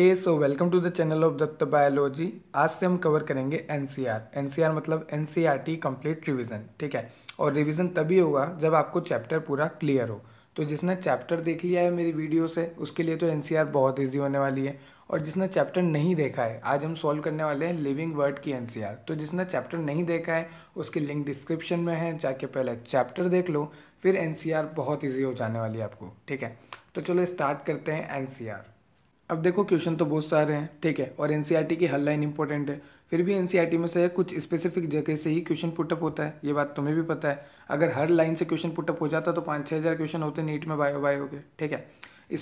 okay so welcome to the channel of Dutt biology आज से हम कवर करेंगे एनसीआर एनसीआर मतलब एनसीईआरटी कंप्लीट रिवीजन ठीक है और रिवीजन तभी होगा जब आपको चैप्टर पूरा क्लियर हो तो जिसने चैप्टर देख लिया है मेरी वीडियो से उसके लिए तो एनसीआर e बहुत ईजी होने वाली है और जिसने चैप्टर नहीं देखा है आज हम सॉल्व करने वाले हैं लिविंग वर्ड की एनसीआर e तो जिसने चैप्टर नहीं देखा है उसकी लिंक डिस्क्रिप्शन में है जाके पहले चैप्टर देख लो फिर एनसीआर e बहुत ईजी हो जाने वाली है आपको ठीक है तो चलो स्टार्ट करते हैं एनसीआर अब देखो क्वेश्चन तो बहुत सारे हैं ठीक है और एन e की हर लाइन इंपॉर्टेंट है फिर भी एन e में से कुछ स्पेसिफिक जगह से ही क्वेश्चन पुटअप होता है ये बात तुम्हें भी पता है अगर हर लाइन से क्वेश्चन पुटअप हो जाता तो पाँच छः हज़ार क्वेश्चन होते नीट में बायो बायो के ठीक है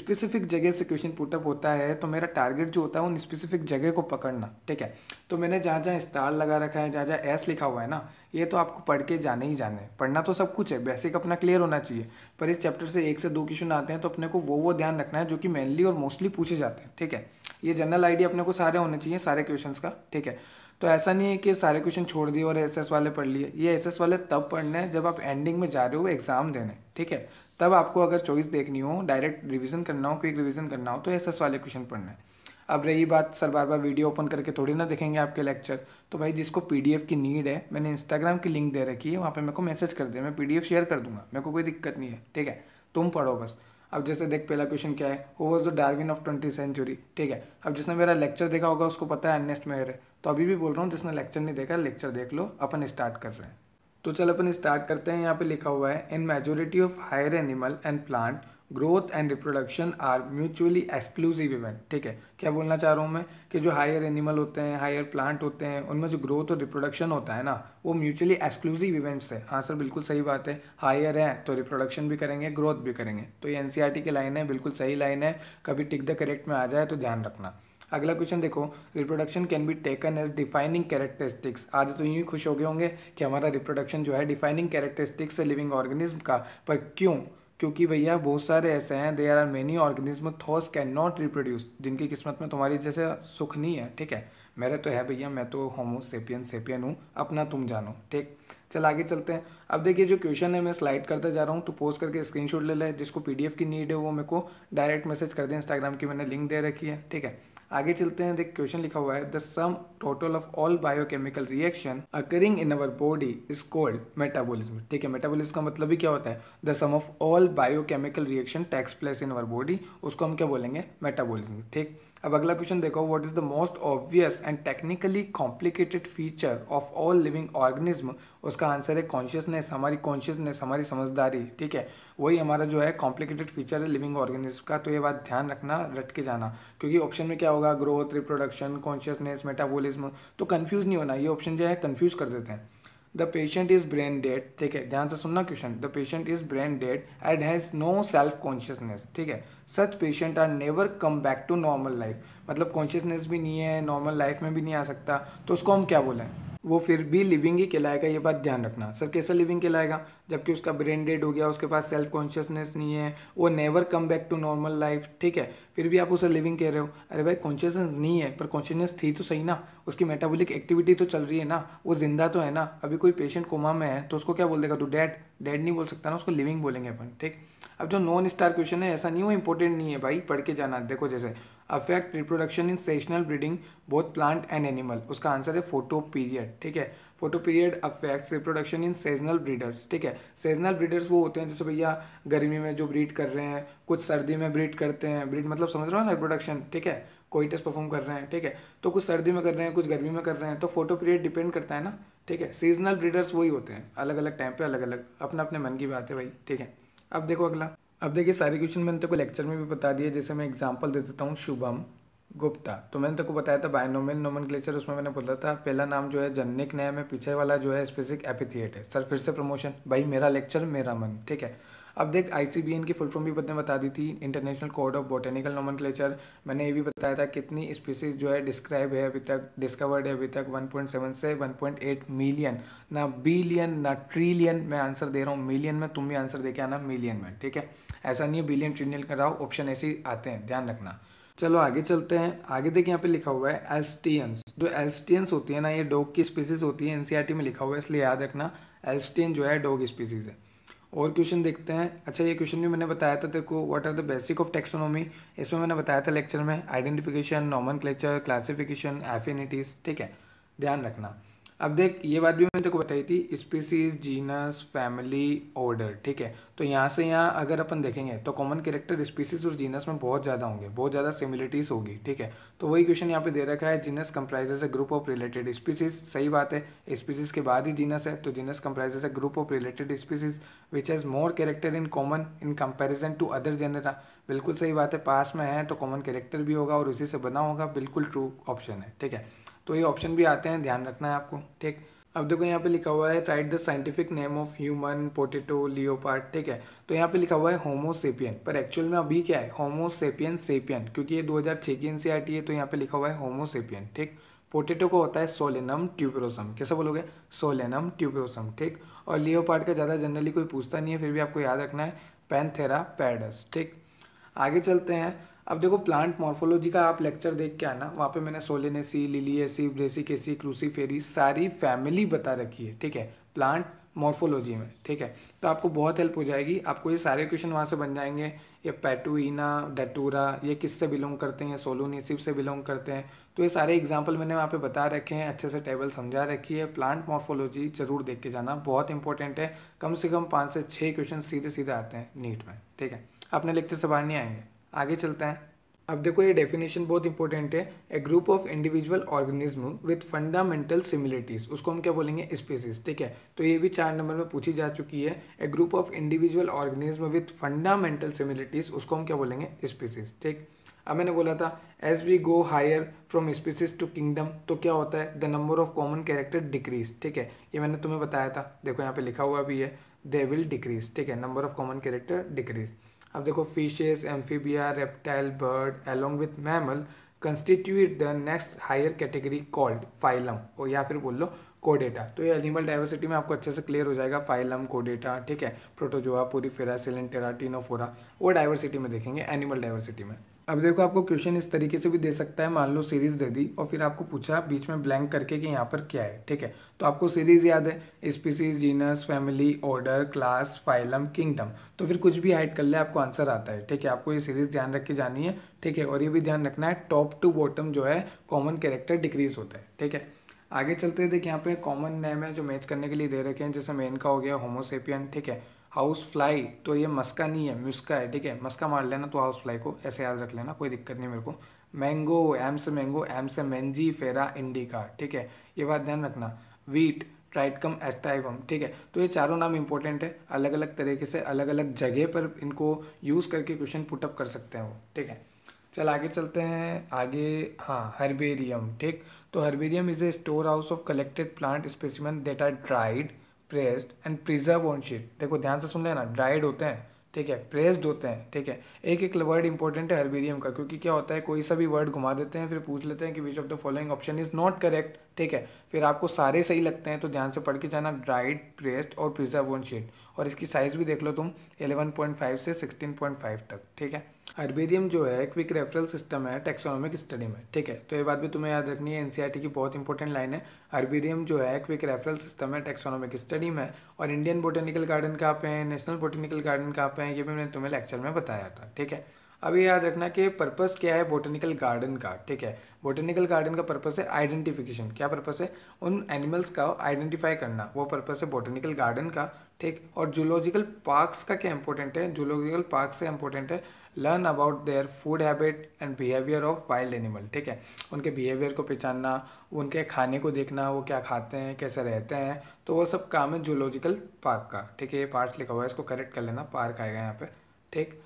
स्पेसिफिक जगह से क्वेश्चन पुटअप होता है तो मेरा टारगेट जो होता है उन स्पेसिफिक जगह को पकड़ना ठीक है तो मैंने जहाँ जहाँ स्टार लगा रखा है जहाँ जहाँ एस लिखा हुआ है ना ये तो आपको पढ़ के जाने ही जाने पढ़ना तो सब कुछ है बेसिक अपना क्लियर होना चाहिए पर इस चैप्टर से एक से दो क्वेश्चन आते हैं तो अपने को वो वो ध्यान रखना है जो कि मेनली और मोस्टली पूछे जाते हैं ठीक है ये जनरल आइडिया अपने को सारे होने चाहिए सारे क्वेश्चन का ठीक है तो ऐसा नहीं है कि सारे क्वेश्चन छोड़ दिए और एस वाले पढ़ लिए ये एस वाले तब पढ़ने हैं जब आप एंडिंग में जा रहे हो एग्जाम देने ठीक है तब आपको अगर चॉइस देखनी हो डायरेक्ट रिविजन करना हो क्विक रिविजन करना हो तो एस वाले क्वेश्चन पढ़ना है अब रही बात सर बार बार वीडियो ओपन करके थोड़ी ना देखेंगे आपके लेक्चर तो भाई जिसको पीडीएफ की नीड है मैंने इंस्टाग्राम की लिंक दे रखी है वहाँ पर मेरे को मैसेज कर दे मैं पीडीएफ शेयर कर दूंगा मेरे को कोई दिक्कत नहीं है ठीक है तुम पढ़ो बस अब जैसे देख पहला क्वेश्चन क्या है who was the Darwin of twenty century ठीक है अब जिसने मेरा लेक्चर देखा होगा उसको पता है अर्नेस्ट मेयर है तो अभी भी बोल रहा हूँ जिसने लेक्चर नहीं देखा लेक्चर देख लो अपन स्टार्ट कर रहे हैं तो चल अपन स्टार्ट करते हैं यहाँ पे लिखा हुआ है in majority of higher animal and plant growth and reproduction are mutually exclusive event ठीक है क्या बोलना चाह रहा हूँ मैं कि जो हायर एनिमल होते हैं हायर प्लांट होते हैं उनमें जो ग्रोथ और रिप्रोडक्शन होता है ना वो म्यूचुअली एक्सक्लूसिव इवेंट्स है हाँ सर बिल्कुल सही बात है हायर है तो रिप्रोडक्शन भी करेंगे ग्रोथ भी करेंगे तो ये एन e की लाइन है बिल्कुल सही लाइन है कभी टिक द करेक्ट में आ जाए तो ध्यान रखना अगला क्वेश्चन देखो reproduction can be taken as defining characteristics आज तो यूँ खुश हो गए होंगे कि हमारा रिप्रोडक्शन जो है डिफाइनिंग कैरेक्टरिस्टिक्स है लिविंग ऑर्गेनिज्म का पर क्यों क्योंकि भैया बहुत सारे ऐसे हैं they are many organism those can not reproduce जिनकी किस्मत में तुम्हारी जैसे सुख नहीं है ठीक है मेरे तो है भैया मैं तो होमो सेपियन सेपियन हूँ अपना तुम जानो ठीक चल आगे चलते हैं अब देखिए जो क्वेश्चन है मैं स्लाइड करता जा रहा हूँ तो पोस्ट करके स्क्रीनशॉट ले लें जिसको पीडीएफ की नीड है वो मेरे को डायरेक्ट मैसेज कर दें इंस्टाग्राम की मैंने लिंक दे रखी है ठीक है आगे चलते हैं देख क्वेश्चन लिखा हुआ है the sum total of all biochemical reaction occurring in our body is called metabolism ठीक है मेटाबोलिज्म का मतलब भी क्या होता है the sum of all biochemical reaction takes place in our body उसको हम क्या बोलेंगे मेटाबोलिज्म ठीक अब अगला क्वेश्चन देखो what is the most obvious and technically complicated feature of all living organism उसका आंसर है कॉन्शियसनेस हमारी कॉन्शियसनेस हमारी समझदारी ठीक है वही हमारा जो है कॉम्प्लिकेटेड फीचर है लिविंग ऑर्गेनिज्म का तो ये बात ध्यान रखना रट के जाना क्योंकि ऑप्शन में क्या होगा ग्रोथ रिप्रोडक्शन कॉन्शियसनेस मेटाबोलिज्म तो कन्फ्यूज नहीं होना ये ऑप्शन जो है कन्फ्यूज कर देते हैं the patient is brain dead ठीक है ध्यान से सुनना question the patient is brain dead and has no self consciousness ठीक है such patient are never come back to normal life मतलब कॉन्शियसनेस भी नहीं है नॉर्मल लाइफ में भी नहीं आ सकता तो उसको हम क्या बोलें वो फिर भी लिविंग ही कहलाएगा ये बात ध्यान रखना सर कैसा लिविंग कहलाएगा जबकि उसका ब्रेन डेड हो गया उसके पास सेल्फ कॉन्शियसनेस नहीं है वो never come back to normal life ठीक है फिर भी आप उसे लिविंग कह रहे हो अरे भाई कॉन्शियसनेस नहीं है पर कॉन्शियसनेस थी तो सही ना उसकी मेटाबॉलिक एक्टिविटी तो चल रही है ना वो जिंदा तो है ना अभी कोई पेशेंट कोमा में है तो उसको क्या बोल देगा तू डैड डैड नहीं बोल सकता ना उसको लिविंग बोलेंगे अपन ठीक अब जो नॉन स्टार क्वेश्चन है ऐसा नहीं वो इंपॉर्टेंट नहीं है भाई पढ़ के जाना देखो जैसे affect reproduction in seasonal breeding both plant and animal उसका आंसर है फोटो पीरियड ठीक है photoperiod affects reproduction in seasonal breeders ठीक है सीजनल ब्रीडर्स वो होते हैं जैसे भैया गर्मी में जो ब्रीड कर रहे हैं कुछ सर्दी में ब्रीड करते हैं ब्रीड मतलब समझ रहे हो ना रिप्रोडक्शन ठीक है कोई टेस्ट परफॉर्म कर रहे हैं ठीक है तो कुछ सर्दी में कर रहे हैं कुछ गर्मी में कर रहे हैं तो फोटो पीरियड डिपेंड करता है ना ठीक है सीजनल ब्रीडर्स वही होते हैं अलग अलग टाइम पे अलग अलग अपने अपने मन की बात है भाई ठीक है अब देखो अगला अब देखिए सारे क्वेश्चन मैंने तेको लेक्चर में भी बता दिया जैसे मैं एग्जाम्पल दे देता हूँ शुभम गुप्ता तो मैंने तेको बताया था बायनोमियल नोमन क्लेचर उसमें मैंने बोला था पहला नाम जो है जननिक नया में पीछे वाला जो है स्पेसिक एपिथिएट है सर फिर से प्रमोशन भाई मेरा लेक्चर मेरा मन ठीक है अब देख आई की फुल फॉर्म भी मैंने बता दी थी इंटरनेशनल कोड ऑफ बोटेनिकल नॉमन मैंने ये भी बताया था कितनी स्पीसीज जो है डिस्क्राइब है अभी तक डिस्कवर्ड है अभी तक 1.7 से 1.8 मिलियन ना बिलियन ना ट्रिलियन मैं आंसर दे रहा हूँ मिलियन में तुम भी आंसर दे के आना मिलियन में ठीक है ऐसा नहीं है बिलियन ट्रिलियन कर रहा हूँ ऑप्शन ऐसे ही आते हैं ध्यान रखना चलो आगे चलते हैं आगे देखिए यहाँ पे लिखा हुआ है एल्स्टियंस जो एल्स्टियंस होती है ना ये डॉग की स्पीसीज होती है एनसीआरटी e में लिखा हुआ है इसलिए याद रखना एल्स्टियन जो है डॉग स्पीसीज है और क्वेश्चन देखते हैं अच्छा ये क्वेश्चन भी मैंने बताया था तेरे को what are the basic of taxonomy इसमें मैंने बताया था लेक्चर में identification nomenclature classification affinities ठीक है ध्यान रखना अब देख ये बात भी मैंने तेको बताई थी स्पीसीज जीनस फैमिली ऑर्डर ठीक है तो यहाँ से यहाँ अगर अपन देखेंगे तो कॉमन कैरेक्टर स्पीसीज और जीनस में बहुत ज़्यादा होंगे बहुत ज़्यादा सिमिलिटीज़ होगी ठीक है तो वही क्वेश्चन यहाँ पे दे रखा है genus comprises a group of related species सही बात है स्पीसीज के बाद ही जीनस है तो genus comprises a group of related species which has more character in common in comparison to other genera बिल्कुल सही बात है पास में है तो कॉमन कैरेक्टर भी होगा और उसी से बना होगा बिल्कुल ट्रू ऑप्शन है ठीक है तो ये ऑप्शन भी आते हैं ध्यान रखना है आपको ठीक अब देखो यहाँ पे लिखा हुआ है write the scientific name of human potato leopard ठीक है तो यहाँ पे लिखा हुआ है होमोसेपियन पर एक्चुअल में अभी क्या है होमोसेपियन सेपियन क्योंकि ये 2006 की एनसीईआरटी e है तो यहाँ पे लिखा हुआ है होमोसेपियन ठीक पोटेटो को होता है सोलेनम ट्यूबरोसम कैसे बोलोगे सोलेनम ट्यूबरोसम ठीक और लियोपार्ट का ज़्यादा जनरली कोई पूछता नहीं है फिर भी आपको याद रखना है पैंथेरा पैडस ठीक आगे चलते हैं अब देखो प्लांट मॉर्फोलॉजी का आप लेक्चर देख के आना वहाँ पे मैंने सोलेनेसी केसी ब्रेसिकेसी क्रूसीफेरी सारी फैमिली बता रखी है ठीक है प्लांट मॉर्फोलॉजी में ठीक है तो आपको बहुत हेल्प हो जाएगी आपको ये सारे क्वेश्चन वहाँ से बन जाएंगे ये पैटुना डटूरा ये किससे बिलोंग करते हैं सोलोनिसिव से बिलोंग करते हैं तो ये सारे एग्जाम्पल मैंने वहाँ पे बता रखे हैं अच्छे से टेबल समझा रखी है प्लांट मॉर्फोलॉजी जरूर देख के जाना बहुत इंपॉर्टेंट है कम से कम पाँच से छः क्वेश्चन सीधे सीधे आते हैं नीट में ठीक है अपने लेक्चर से बाहर नहीं आएंगे आगे चलते हैं अब देखो ये डेफिनेशन बहुत इंपॉर्टेंट है a group of individual organism with fundamental similarities उसको हम क्या बोलेंगे स्पीसीज ठीक है तो ये भी चार नंबर में पूछी जा चुकी है a group of individual organism with fundamental similarities उसको हम क्या बोलेंगे स्पीसीज ठीक अब मैंने बोला था as we go higher from species to kingdom तो क्या होता है the number of common character decrease ठीक है ये मैंने तुम्हें बताया था देखो यहाँ पे लिखा हुआ भी है दे विल डिक्रीज ठीक है number of common character decrease अब देखो fishes amphibia reptile bird along with mammal constitute the next higher category called phylum और या फिर बोल लो कोडेटा तो ये एनिमल डाइवर्सिटी में आपको अच्छे से क्लियर हो जाएगा फाइलम कोडेटा ठीक है प्रोटोजोआ पूरी फेरा सिलेंटेरा टीनोफोरा वो डाइवर्सिटी में देखेंगे एनिमल डाइवर्सिटी में अब देखो आपको क्वेश्चन इस तरीके से भी दे सकता है मान लो सीरीज दे दी और फिर आपको पूछा बीच में ब्लैंक करके कि यहाँ पर क्या है ठीक है तो आपको सीरीज याद है species genus family order class phylum kingdom तो फिर कुछ भी हाइड कर ले आपको आंसर आता है ठीक है आपको ये सीरीज ध्यान रख के जानी है ठीक है और ये भी ध्यान रखना है टॉप टू बॉटम जो है कॉमन कैरेक्टर डिक्रीज होता है ठीक है आगे चलते देखिए यहाँ पे कॉमन नेम है जो मैच करने के लिए दे रखे हैं जैसे मेन का हो गया होमोसेपियन ठीक है हाउस फ्लाई तो ये मस्का नहीं है म्यूस्का है ठीक है मस्का मार लेना तो हाउस फ्लाई को ऐसे याद रख लेना कोई दिक्कत नहीं मेरे को मैंगो एम से मैंगो एम से मैंजी फेरा इंडिका ठीक है ये बात ध्यान रखना वीट ट्राइटकम एस्टाइवम ठीक है तो ये चारों नाम इंपॉर्टेंट है अलग अलग तरीके से अलग अलग जगह पर इनको यूज़ करके क्वेश्चन पुटअप कर सकते हैं वो ठीक है चल आगे चलते हैं आगे हाँ हर्बेरियम ठीक तो herbarium is a store house of collected plant specimen that are dried pressed and preserve on sheet देखो ध्यान से सुन लेना ड्राइड होते हैं ठीक है प्रेस्ड होते हैं ठीक है एक एक वर्ड इंपॉर्टेंट है हर्बेरियम का क्योंकि क्या होता है कोई सा भी वर्ड घुमा देते हैं फिर पूछ लेते हैं कि which of the following option is not correct ठीक है फिर आपको सारे सही लगते हैं तो ध्यान से पढ़ के जाना ड्राइड प्रेस्ड और प्रिजर्व ऑन शीट और इसकी साइज़ भी देख लो तुम 11.5 से 16.5 तक ठीक है आयुर्वेदियम जो है क्विक रेफरल सिस्टम है टेक्सोनॉमिक स्टडी में ठीक है तो ये बात भी तुम्हें याद रखनी है एनसीईआरटी e की बहुत इंपॉर्टेंट लाइन है आयुर्वेदियम जो है क्विक रेफरल सिस्टम है टेक्सोनॉमिक स्टडी में और इंडियन बोटेनिकल गार्डन कहाँ पे है नेशनल बोटेनिकल गार्डन कहाँ पे है ये भी मैंने तुम्हें लेक्चर में बताया था ठीक है अब ये याद रखना कि पर्पस क्या है बोटेनिकल गार्डन का ठीक है बोटेनिकल गार्डन का पर्पस है आइडेंटिफिकेशन क्या पर्पस है उन एनिमल्स का आइडेंटिफाई करना वो पर्पस है बोटेनिकल गार्डन का ठीक और जूलॉजिकल पार्क्स का क्या इंपॉर्टेंट है जूलॉजिकल पार्क से इंपॉर्टेंट है learn about their food habit and behaviour of wild animal ठीक है उनके बिहेवियर को पहचानना उनके खाने को देखना वो क्या खाते हैं कैसे रहते हैं तो वो सब काम है जूलॉजिकल पार्क का ठीक है ये पार्ट लिखा हुआ है इसको करेक्ट कर लेना पार्क आएगा यहाँ पे ठीक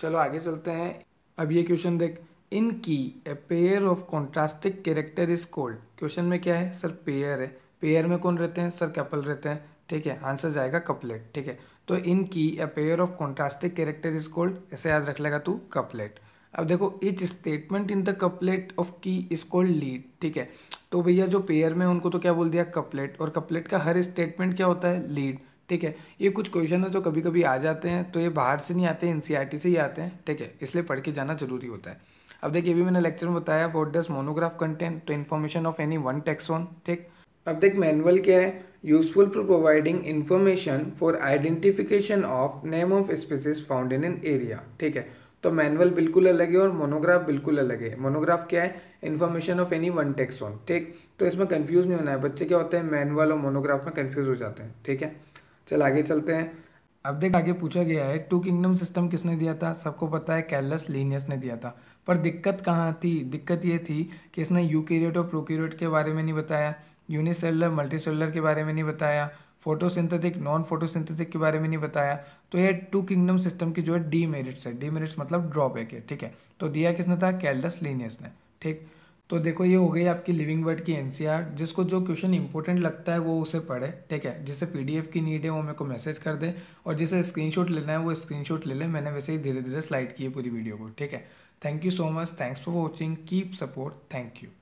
चलो आगे चलते हैं अब ये क्वेश्चन देख in key a pair of contrasting character is called question में क्या है सर पेयर है पेयर में कौन रहते हैं सर कपल रहते हैं ठीक है आंसर जाएगा कपलेट ठीक है तो इनकी a pair of contrasting character is called ऐसे याद रख लेगा तू कपलेट अब देखो each statement in the couplet of key is called lead ठीक है तो भैया जो पेयर में उनको तो क्या बोल दिया कपलेट और कपलेट का हर स्टेटमेंट क्या होता है लीड ठीक है ये कुछ क्वेश्चन है जो कभी कभी आ जाते हैं तो ये बाहर से नहीं आते एन से ही आते हैं ठीक है इसलिए पढ़ के जाना जरूरी होता है अब देखिए ये भी मैंने लेक्चर में बताया वॉट डज मोनोग्राफ कंटेंट तो information of any one taxon ठीक अब देख मैनुअल क्या है useful for providing information for identification of name of species found in an area ठीक है तो मैनुअल बिल्कुल अलग है और मोनोग्राफ बिल्कुल अलग है मोनोग्राफ क्या है information of any one taxon ठीक तो इसमें कन्फ्यूज नहीं होना है बच्चे क्या होते हैं मैनुअल और मोनोग्राफ में कन्फ्यूज हो जाते हैं ठीक है चल आगे चलते हैं अब देख आगे पूछा गया है टू किंगडम सिस्टम किसने दिया था सबको पता है कैलस लीनियस ने दिया था पर दिक्कत कहाँ थी दिक्कत ये थी कि इसने यूकेरियोट और प्रोकेरियोट के बारे में नहीं बताया यूनिसेलुलर मल्टीसेलुलर के बारे में नहीं बताया फोटोसिंथेटिक नॉन फोटोसिंथेटिक के बारे में नहीं बताया तो ये टू किंगडम सिस्टम की जो है डी मेरिट्स है डी मेरिट्स मतलब ड्रॉबैक है ठीक है तो दिया किसने था कैलडस लीनियस ने ठीक तो देखो ये हो गई आपकी लिविंग वर्ड की एनसीआर जिसको जो क्वेश्चन इंपॉर्टेंट लगता है वो उसे पढ़े ठीक है जिसे पीडीएफ की नीड है वो मेरे को मैसेज कर दे और जिसे स्क्रीनशॉट लेना है वो स्क्रीनशॉट ले ले मैंने वैसे ही धीरे धीरे स्लाइड की है पूरी वीडियो को ठीक है thank you so much thanks for watching keep support thank you